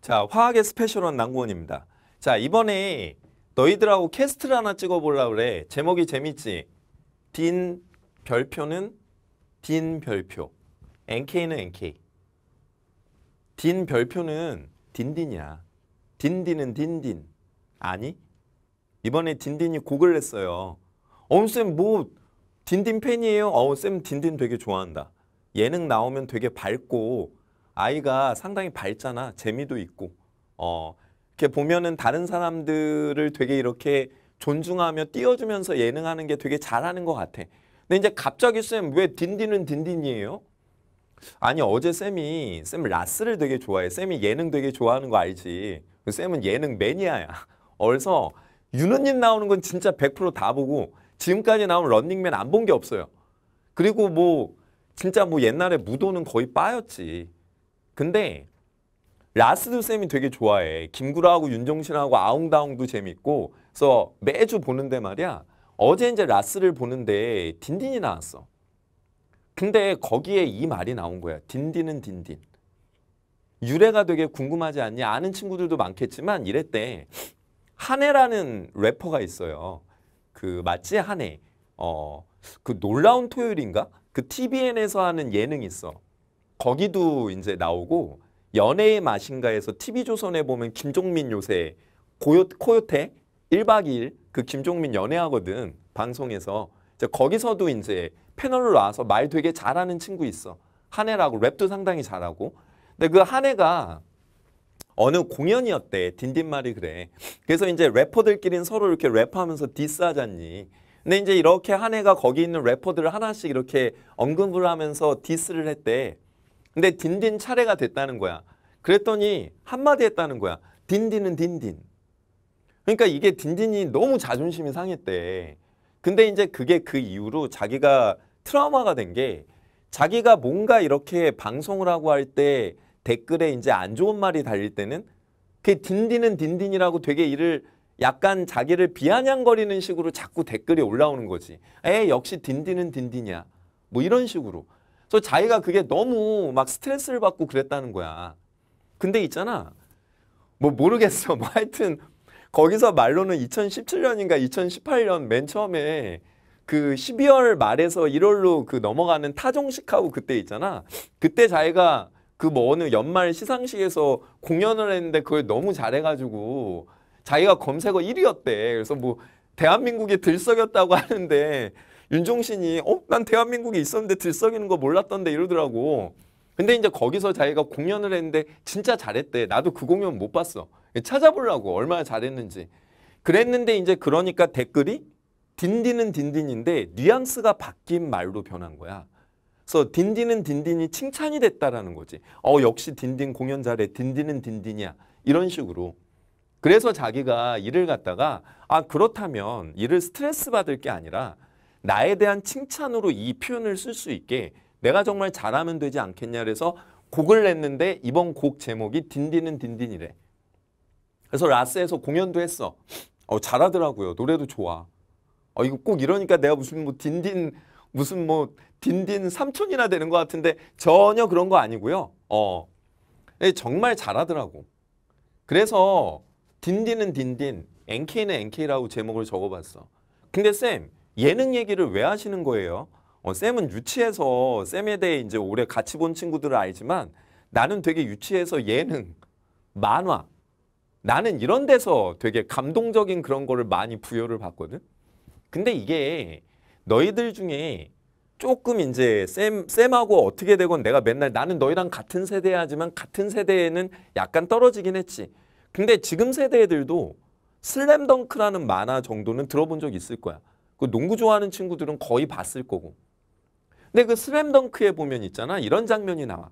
자, 화학의 스페셜한 난구원입니다. 자, 이번에 너희들하고 캐스트를 하나 찍어보려고 그래. 제목이 재밌지? 딘 별표는 딘 별표. NK는 NK. 딘 별표는 딘딘이야. 딘딘은 딘딘. 아니? 이번에 딘딘이 곡을 냈어요. 어쌤뭐 딘딘 팬이에요? 어쌤 딘딘 되게 좋아한다. 예능 나오면 되게 밝고 아이가 상당히 밝잖아. 재미도 있고. 어, 이렇게 보면은 다른 사람들을 되게 이렇게 존중하며 띄워주면서 예능하는 게 되게 잘하는 것 같아. 근데 이제 갑자기 쌤 왜 딘딘은 딘딘이에요? 아니 어제 쌤이 쌤 라스를 되게 좋아해. 쌤이 예능 되게 좋아하는 거 알지. 그 쌤은 예능 매니아야. 그래서 유느님 나오는 건 진짜 100%다 보고 지금까지 나온 런닝맨 안 본 게 없어요. 그리고 뭐 진짜 뭐 옛날에 무도는 거의 빠였지. 근데 라스도 쌤이 되게 좋아해. 김구라하고 윤정신하고 아웅다웅도 재밌고 그래서 매주 보는데 말이야. 어제 이제 라스를 보는데 딘딘이 나왔어. 근데 거기에 이 말이 나온 거야. 딘딘은 딘딘. 유래가 되게 궁금하지 않냐 아는 친구들도 많겠지만 이랬대. 한해라는 래퍼가 있어요. 그 맞지? 한해. 어. 그 놀라운 토요일인가? 그 TVN에서 하는 예능 있어. 거기도 이제 나오고 연애의 맛인가에서 TV조선에 보면 김종민 요새 고요, 코요태 1박 2일 그 김종민 연애하거든 방송에서 이제 거기서도 이제 패널로 나와서 말 되게 잘하는 친구 있어 한혜라고 랩도 상당히 잘하고 근데 그 한혜가 어느 공연이었대 딘딘말이 그래 그래서 이제 래퍼들끼리는 서로 이렇게 랩하면서 디스하잖니 근데 이제 이렇게 한혜가 거기 있는 래퍼들을 하나씩 이렇게 언급을 하면서 디스를 했대 근데 딘딘 차례가 됐다는 거야. 그랬더니 한마디 했다는 거야. 딘딘은 딘딘. 그러니까 이게 딘딘이 너무 자존심이 상했대. 근데 이제 그게 그 이후로 자기가 트라우마가 된 게 자기가 뭔가 이렇게 방송을 하고 할 때 댓글에 이제 안 좋은 말이 달릴 때는 그 딘딘은 딘딘이라고 되게 이를 약간 자기를 비아냥거리는 식으로 자꾸 댓글이 올라오는 거지. 에 역시 딘딘은 딘딘이야. 뭐 이런 식으로. 저 자기가 그게 너무 막 스트레스를 받고 그랬다는 거야. 근데 있잖아. 뭐 모르겠어. 뭐 하여튼 거기서 말로는 2017년인가 2018년 맨 처음에 그 12월 말에서 1월로 그 넘어가는 타종식하고 그때 있잖아. 그때 자기가 그 뭐 어느 연말 시상식에서 공연을 했는데 그걸 너무 잘해가지고 자기가 검색어 1위였대. 그래서 뭐 대한민국이 들썩였다고 하는데 윤종신이 어? 난 대한민국에 있었는데 들썩이는 거 몰랐던데 이러더라고. 근데 이제 거기서 자기가 공연을 했는데 진짜 잘했대. 나도 그 공연 못 봤어. 찾아보려고 얼마나 잘했는지. 그랬는데 이제 그러니까 댓글이 딘딘은 딘딘인데 뉘앙스가 바뀐 말로 변한 거야. 그래서 딘딘은 딘딘이 칭찬이 됐다라는 거지. 어 역시 딘딘 공연 잘해. 딘딘은 딘딘이야. 이런 식으로. 그래서 자기가 일을 갖다가 아 그렇다면 일을 스트레스 받을 게 아니라 나에 대한 칭찬으로 이 표현을 쓸 수 있게 내가 정말 잘하면 되지 않겠냐 그래서 곡을 냈는데 이번 곡 제목이 딘딘은 딘딘이래. 그래서 라스에서 공연도 했어. 어, 잘하더라고요. 노래도 좋아. 어, 이거 꼭 이러니까 내가 무슨 뭐 딘딘 무슨 뭐 딘딘 삼촌이나 되는 것 같은데 전혀 그런 거 아니고요. 어. 예, 정말 잘하더라고. 그래서 딘딘은 딘딘, NK는 NK라고 제목을 적어봤어. 근데 쌤, 예능 얘기를 왜 하시는 거예요? 어, 쌤은 유치해서 쌤에 대해 이제 올해 같이 본 친구들은 알지만 나는 되게 유치해서 예능, 만화, 나는 이런 데서 되게 감동적인 그런 거를 많이 부여를 받거든. 근데 이게 너희들 중에 조금 이제 쌤, 쌤하고 어떻게 되건 내가 맨날 나는 너희랑 같은 세대하지만 같은 세대에는 약간 떨어지긴 했지. 근데 지금 세대 들도 슬램덩크라는 만화 정도는 들어본 적 있을 거야. 그 농구 좋아하는 친구들은 거의 봤을 거고. 근데 그 슬램덩크에 보면 있잖아. 이런 장면이 나와.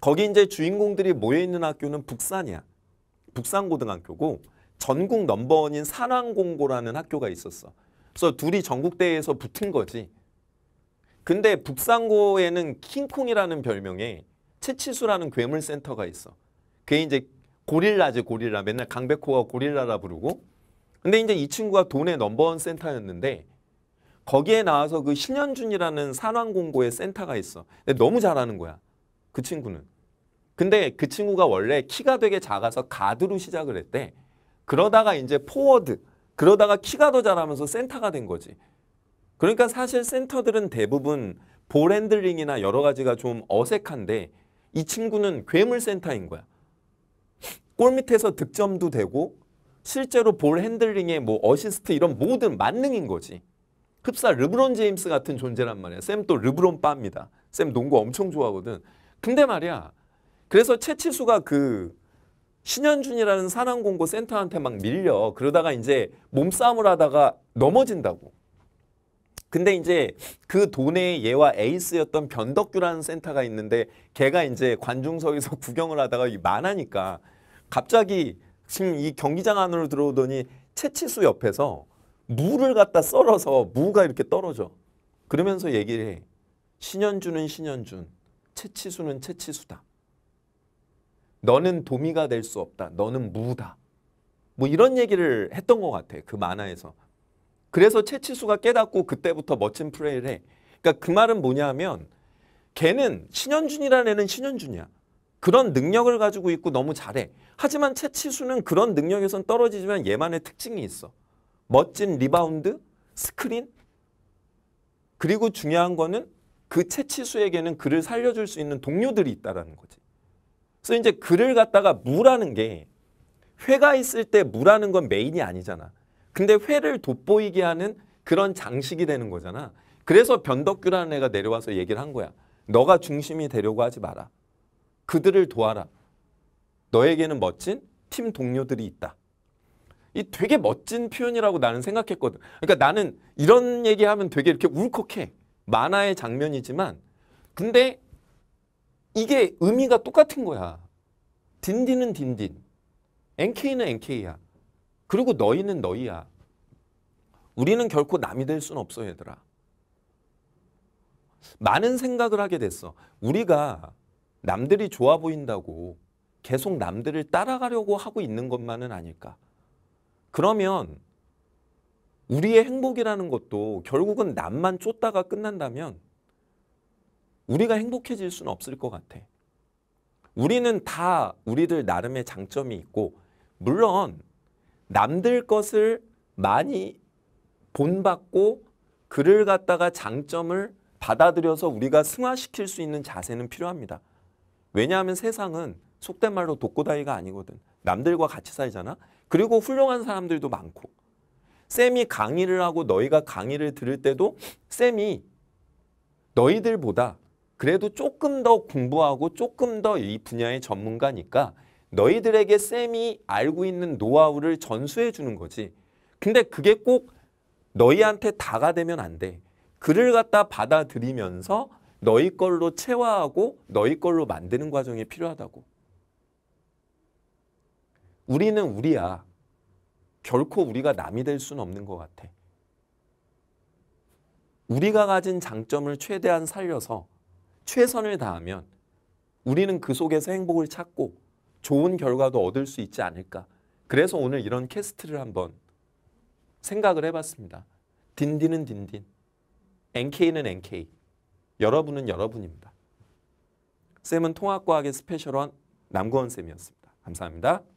거기 이제 주인공들이 모여있는 학교는 북산이야. 북산고등학교고 전국 넘버원인 산왕공고라는 학교가 있었어. 그래서 둘이 전국대회에서 붙은 거지. 근데 북산고에는 킹콩이라는 별명에 채치수라는 괴물센터가 있어. 그게 이제 고릴라지 고릴라. 맨날 강백호가 고릴라라 부르고 근데 이제 이 친구가 돈의 넘버원 센터였는데 거기에 나와서 그 신현준이라는 산왕공고의 센터가 있어. 근데 너무 잘하는 거야. 그 친구는. 근데 그 친구가 원래 키가 되게 작아서 가드로 시작을 했대. 그러다가 이제 포워드. 그러다가 키가 더 자라면서 센터가 된 거지. 그러니까 사실 센터들은 대부분 볼 핸들링이나 여러 가지가 좀 어색한데 이 친구는 괴물 센터인 거야. 골 밑에서 득점도 되고 실제로 볼 핸들링에 뭐 어시스트 이런 모든 만능인 거지. 흡사 르브론 제임스 같은 존재란 말이야. 쌤 또 르브론 빠입니다. 쌤 농구 엄청 좋아하거든. 근데 말이야. 그래서 채치수가 그 신현준이라는 산안공고 센터한테 막 밀려. 그러다가 이제 몸싸움을 하다가 넘어진다고. 근데 이제 그 돈의 에 얘와 에이스였던 변덕규라는 센터가 있는데 걔가 이제 관중석에서 구경을 하다가 만하니까 갑자기 지금 이 경기장 안으로 들어오더니 채치수 옆에서 무를 갖다 썰어서 무가 이렇게 떨어져. 그러면서 얘기를 해. 신현준은 신현준, 채치수는 채치수다. 너는 도미가 될 수 없다. 너는 무다. 뭐 이런 얘기를 했던 것 같아. 그 만화에서. 그래서 채치수가 깨닫고 그때부터 멋진 플레이를 해. 그러니까 그 말은 뭐냐 하면 걔는 신현준이라는 애는 신현준이야. 그런 능력을 가지고 있고 너무 잘해. 하지만 채치수는 그런 능력에선 떨어지지만 얘만의 특징이 있어. 멋진 리바운드, 스크린, 그리고 중요한 거는 그 채치수에게는 그를 살려줄 수 있는 동료들이 있다라는 거지. 그래서 이제 그를 갖다가 무라는 게 회가 있을 때 무라는 건 메인이 아니잖아. 근데 회를 돋보이게 하는 그런 장식이 되는 거잖아. 그래서 변덕규라는 애가 내려와서 얘기를 한 거야. 너가 중심이 되려고 하지 마라. 그들을 도와라. 너에게는 멋진 팀 동료들이 있다. 이 되게 멋진 표현이라고 나는 생각했거든. 그러니까 나는 이런 얘기하면 되게 이렇게 울컥해. 만화의 장면이지만 근데 이게 의미가 똑같은 거야. 딘딘은 딘딘. NK는 NK야. 그리고 너희는 너희야. 우리는 결코 남이 될 수는 없어 얘들아. 많은 생각을 하게 됐어. 우리가 남들이 좋아 보인다고 계속 남들을 따라가려고 하고 있는 것만은 아닐까. 그러면 우리의 행복이라는 것도 결국은 남만 쫓다가 끝난다면 우리가 행복해질 수는 없을 것 같아. 우리는 다 우리들 나름의 장점이 있고 물론 남들 것을 많이 본받고 그를 갖다가 장점을 받아들여서 우리가 승화시킬 수 있는 자세는 필요합니다. 왜냐하면 세상은 속된 말로 독고다이가 아니거든. 남들과 같이 살잖아. 그리고 훌륭한 사람들도 많고. 쌤이 강의를 하고 너희가 강의를 들을 때도 쌤이 너희들보다 그래도 조금 더 공부하고 조금 더 이 분야의 전문가니까 너희들에게 쌤이 알고 있는 노하우를 전수해 주는 거지. 근데 그게 꼭 너희한테 다가 되면 안 돼. 글을 갖다 받아들이면서 너희 걸로 체화하고 너희 걸로 만드는 과정이 필요하다고. 우리는 우리야. 결코 우리가 남이 될 수는 없는 것 같아. 우리가 가진 장점을 최대한 살려서 최선을 다하면 우리는 그 속에서 행복을 찾고 좋은 결과도 얻을 수 있지 않을까. 그래서 오늘 이런 캐스트를 한번 생각을 해봤습니다. 딘딘은 딘딘, NK는 NK. 여러분은 여러분입니다. 쌤은 통합과학의 스페셜원 남고원 쌤이었습니다. 감사합니다.